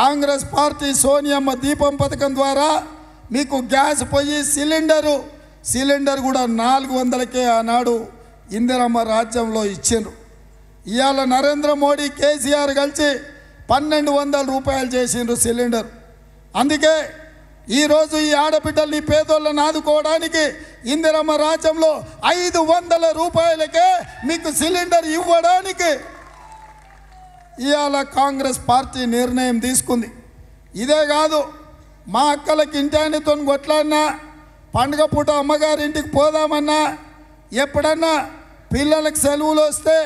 Congress party సోనియమ్మ దీపం పథకం ద్వారా మీకు గ్యాస్ పోయి సిలిండరు సిలిండర్ కూడా నాలుగు వందలకే ఆనాడు ఇందిరమ్మ రాజ్యంలో ఇచ్చిండ్రు ఇవాళ నరేంద్ర మోడీ కేసీఆర్ కలిసి పన్నెండు వందల రూపాయలు చేసిండ్రు సిలిండర్ అందుకే ఈరోజు ఈ ఆడబిడ్డల్ని పేదోళ్ళని ఆదుకోవడానికి ఇందిరమ్మ రాజ్యంలో ఐదు వందల రూపాయలకే మీకు సిలిండర్ ఇవ్వడానికి ఇవాళ కాంగ్రెస్ పార్టీ నిర్ణయం తీసుకుంది ఇదే కాదు మా అక్కలకి ఇంటాయనతో కొట్లాడినా పండుగ పూట అమ్మగారి ఇంటికి పోదామన్నా ఎప్పుడన్నా పిల్లలకు సెలవులు వస్తే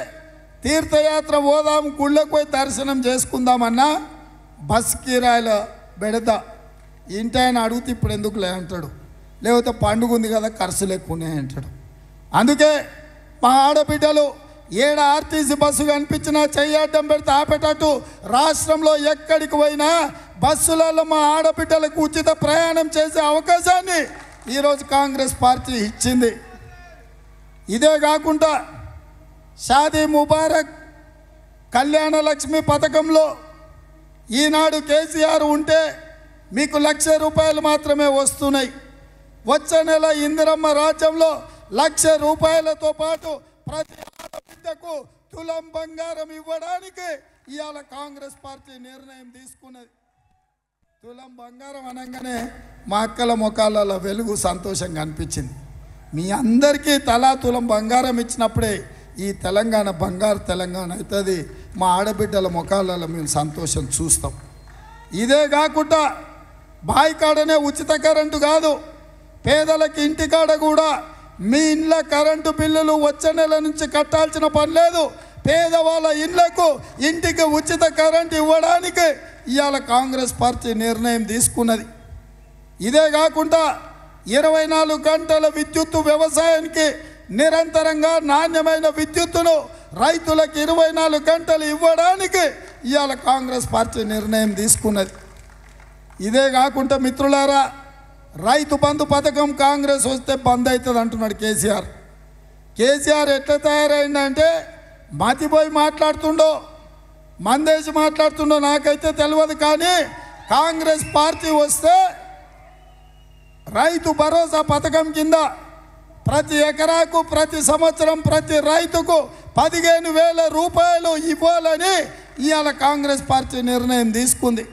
తీర్థయాత్ర పోదాం గుళ్ళకు పోయి దర్శనం చేసుకుందామన్నా బస్ కిరాయిల పెడతా ఇంటాయన అడిగితే ఇప్పుడు ఎందుకు అంటాడు లేకపోతే పండుగ ఉంది కదా ఖర్చు లేకుండా అంటాడు అందుకే మా ఆడబిడ్డలు ఏడ ఆర్టీసీ బస్సు కనిపించినా చెయ్యడం పెడితే ఆపేటట్టు రాష్ట్రంలో ఎక్కడికి పోయినా బస్సులలో మా ఆడబిడ్డలకు ఉచిత ప్రయాణం చేసే అవకాశాన్ని ఈరోజు కాంగ్రెస్ పార్టీ ఇచ్చింది ఇదే కాకుండా షాదీ ముబారక్ కళ్యాణ లక్ష్మి పథకంలో ఈనాడు కేసీఆర్ ఉంటే మీకు లక్ష రూపాయలు మాత్రమే వస్తున్నాయి వచ్చే నెల ఇందిరమ్మ రాజ్యంలో లక్ష రూపాయలతో పాటు ప్రతి పేదకు తులం బంగారం ఇవ్వడానికి ఇవాళ కాంగ్రెస్ పార్టీ నిర్ణయం తీసుకున్నది తులం బంగారం అనగానే మా అక్కల ముఖాలలో వెలుగు సంతోషంగా అనిపించింది మీ అందరికీ తలా తులం బంగారం ఇచ్చినప్పుడే ఈ తెలంగాణ బంగారు తెలంగాణ అవుతుంది మా ఆడబిడ్డల ముఖాలలో మేము సంతోషం చూస్తాం ఇదే కాకుండా బాయికాడనే ఉచిత కరెంటు కాదు పేదలకి ఇంటికాడ కూడా మీ ఇండ్ల కరెంటు బిల్లులు వచ్చే నెల నుంచి కట్టాల్సిన పని లేదు పేదవాళ్ళ ఇళ్లకు ఇంటికి ఉచిత కరెంట్ ఇవ్వడానికి ఇవాళ కాంగ్రెస్ పార్టీ నిర్ణయం తీసుకున్నది ఇదే కాకుండా ఇరవై నాలుగు గంటల విద్యుత్తు వ్యవసాయానికి నిరంతరంగా నాణ్యమైన విద్యుత్తును రైతులకు ఇరవై నాలుగు గంటలు ఇవ్వడానికి ఇవాళ కాంగ్రెస్ పార్టీ నిర్ణయం తీసుకున్నది ఇదే కాకుండా మిత్రులారా రైతు బంధు పథకం కాంగ్రెస్ వస్తే బంద్ అవుతుంది అంటున్నాడు కేసీఆర్ కేసీఆర్ ఎట్లా తయారైందంటే మతిపోయి మాట్లాడుతుండో మందేసి మాట్లాడుతుండో నాకైతే తెలియదు కానీ కాంగ్రెస్ పార్టీ వస్తే రైతు భరోసా పథకం కింద ప్రతి ఎకరాకు ప్రతి సంవత్సరం ప్రతి రైతుకు పదిహేను వేల రూపాయలు ఇవ్వాలని ఇవాళ కాంగ్రెస్ పార్టీ నిర్ణయం తీసుకుంది